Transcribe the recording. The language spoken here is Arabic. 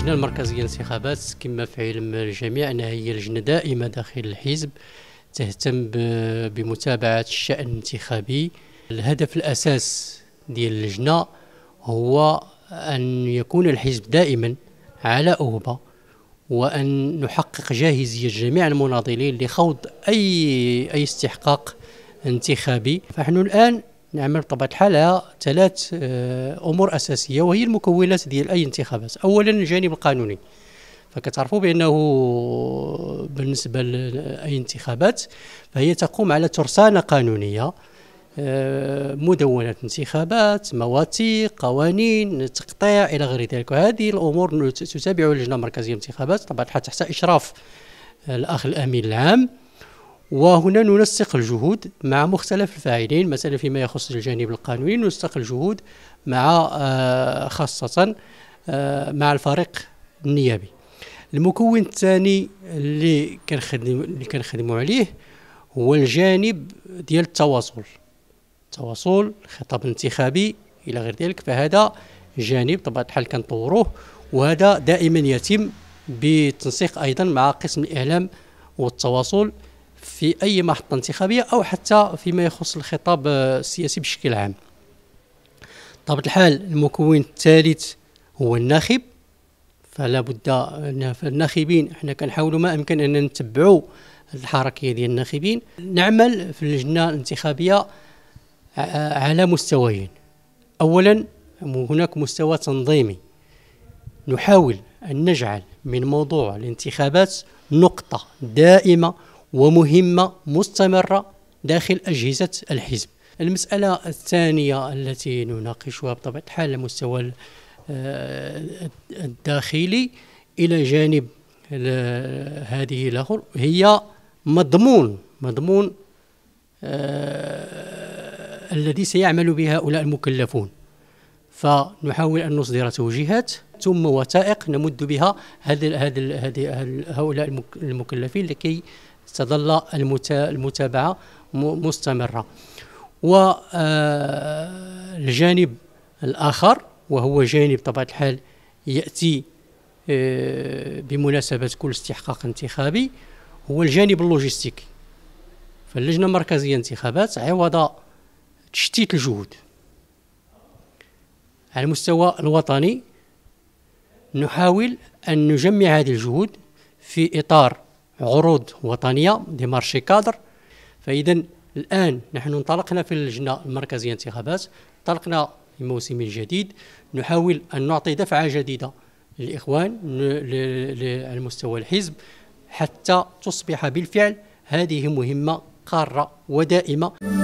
اللجنه المركزيه للانتخابات كما في علم الجميع انها هي لجنه دائمه داخل الحزب تهتم بمتابعه الشان الانتخابي الهدف الاساس ديال اللجنه هو ان يكون الحزب دائما على أهبة وأن نحقق جاهزية جميع المناضلين لخوض أي أي استحقاق انتخابي فنحن الآن نعمل بطبيعه الحال ثلاث آه، امور اساسيه وهي المكونات ديال اي انتخابات اولا الجانب القانوني فكتعرفوا بانه بالنسبه لاي انتخابات فهي تقوم على ترسانه قانونيه آه، مدونة انتخابات مواثيق قوانين تقطيع إلى غير ذلك وهذه الأمور تتابع اللجنة المركزية للانتخابات طبعا تحت إشراف الأخ الأمين العام وهنا ننسق الجهود مع مختلف الفاعلين مثلا فيما يخص الجانب القانوني ننسق الجهود مع آه، خاصة آه، مع الفريق النيابي المكون الثاني اللي كنخدم اللي كنخدموا عليه هو الجانب ديال التواصل التواصل الخطاب الانتخابي الى غير ذلك فهذا جانب طبعا الحال كنطوروه وهذا دائما يتم بالتنسيق ايضا مع قسم الاعلام والتواصل في اي محطه انتخابيه او حتى فيما يخص الخطاب آه، السياسي بشكل عام طب الحال المكون الثالث هو الناخب فلا بد الناخبين احنا كنحاولوا ما امكن ان نتبعوا الحركيه ديال الناخبين نعمل في اللجنه الانتخابيه على مستويين اولا هناك مستوى تنظيمي نحاول ان نجعل من موضوع الانتخابات نقطه دائمه ومهمة مستمرة داخل أجهزة الحزب المسألة الثانية التي نناقشها بطبيعة الحال على المستوى آه، الداخلي إلى جانب هذه الأخر هي مضمون مضمون آه الذي سيعمل به هؤلاء المكلفون فنحاول أن نصدر توجيهات ثم وثائق نمد بها هذا هذا هؤلاء المكلفين لكي تظل المتابعة مستمرة والجانب آه، الآخر وهو جانب طبعا الحال يأتي آه، بمناسبة كل استحقاق انتخابي هو الجانب اللوجستيكي فاللجنة المركزية انتخابات عوض تشتيت الجهود على المستوى الوطني نحاول أن نجمع هذه الجهود في إطار عروض وطنيه دي مارشي كادر فاذا الان نحن انطلقنا في اللجنه المركزيه انتخابات انطلقنا لموسم جديد نحاول ان نعطي دفعه جديده للاخوان على مستوى الحزب حتى تصبح بالفعل هذه مهمه قاره ودائمه